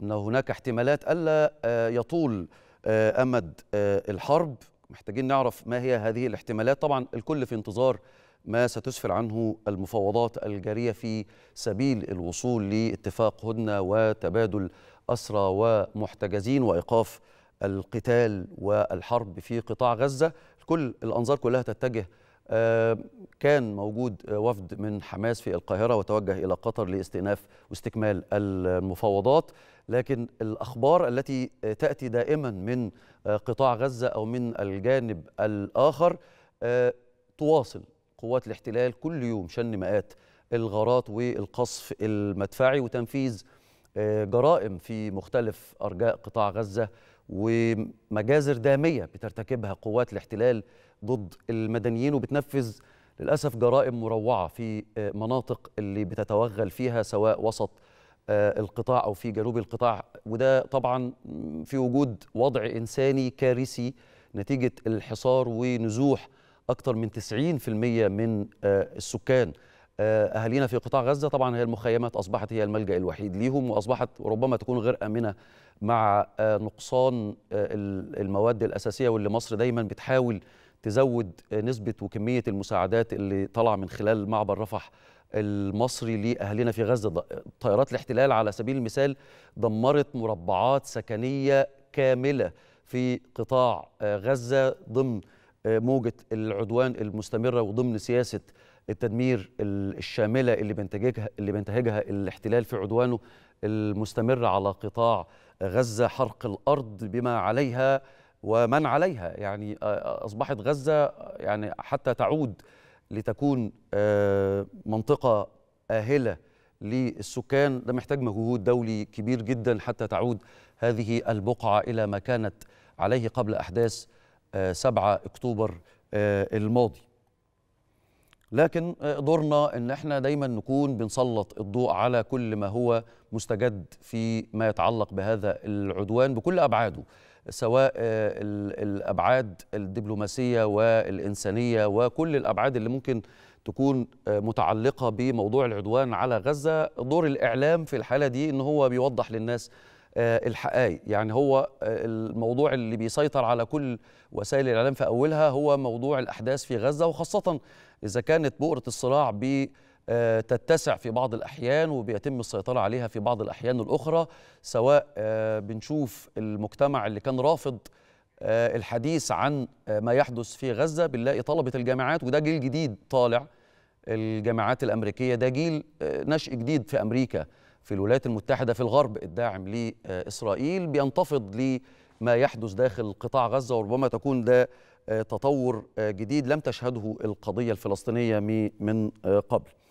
أن هناك احتمالات ألا آه، يطول آه، أمد آه، الحرب محتاجين نعرف ما هي هذه الاحتمالات طبعا الكل في انتظار ما ستسفر عنه المفاوضات الجارية في سبيل الوصول لاتفاق هدنة وتبادل أسرى ومحتجزين وإيقاف القتال والحرب في قطاع غزة كل الأنظار كلها تتجه آه، كان موجود وفد من حماس في القاهرة وتوجه إلى قطر لاستئناف واستكمال المفاوضات لكن الأخبار التي تأتي دائما من آه، قطاع غزة أو من الجانب الآخر آه، تواصل قوات الاحتلال كل يوم شن مئات الغارات والقصف المدفعي وتنفيذ جرائم في مختلف أرجاء قطاع غزة ومجازر دامية بترتكبها قوات الاحتلال ضد المدنيين وبتنفذ للأسف جرائم مروعة في آه، مناطق اللي بتتوغل فيها سواء وسط آه، القطاع أو في جنوب القطاع وده طبعا في وجود وضع إنساني كارثي نتيجة الحصار ونزوح أكثر من 90% من آه، السكان آه، اهالينا في قطاع غزه طبعا هي المخيمات اصبحت هي الملجا الوحيد ليهم واصبحت ربما تكون غير امنه مع آه، نقصان آه، المواد الاساسيه واللي مصر دايما بتحاول تزود نسبه وكميه المساعدات اللي طلع من خلال معبر رفح المصري لاهالينا في غزه طائرات الاحتلال على سبيل المثال دمرت مربعات سكنيه كامله في قطاع غزه ضمن موجه العدوان المستمره وضمن سياسه التدمير الشامله اللي بينتهجها اللي بينتهجها الاحتلال في عدوانه المستمر على قطاع غزه حرق الارض بما عليها ومن عليها يعني اصبحت غزه يعني حتى تعود لتكون آه، منطقه اهله للسكان ده محتاج مجهود دولي كبير جدا حتى تعود هذه البقعه الى ما كانت عليه قبل احداث 7 آه، اكتوبر آه، الماضي لكن آه، دورنا ان احنا دايما نكون بنسلط الضوء على كل ما هو مستجد في ما يتعلق بهذا العدوان بكل ابعاده سواء الابعاد الدبلوماسيه والانسانيه وكل الابعاد اللي ممكن تكون متعلقه بموضوع العدوان على غزه دور الاعلام في الحاله دي ان هو بيوضح للناس آه، الحقائق يعني هو آه، الموضوع اللي بيسيطر على كل وسائل الإعلام في أولها هو موضوع الأحداث في غزة وخاصة إذا كانت بؤرة الصراع آه، تتسع في بعض الأحيان وبيتم السيطرة عليها في بعض الأحيان الأخرى سواء بنشوف المجتمع اللي كان رافض الحديث عن ما يحدث في غزة بنلاقي طلبة الجامعات وده جيل جديد طالع الجامعات الأمريكية ده جيل نشء جديد في أمريكا في الولايات المتحدة في الغرب الداعم لإسرائيل بينتفض لما يحدث داخل قطاع غزة وربما تكون ده آه، تطور آه، جديد لم تشهده القضية الفلسطينية من آه، قبل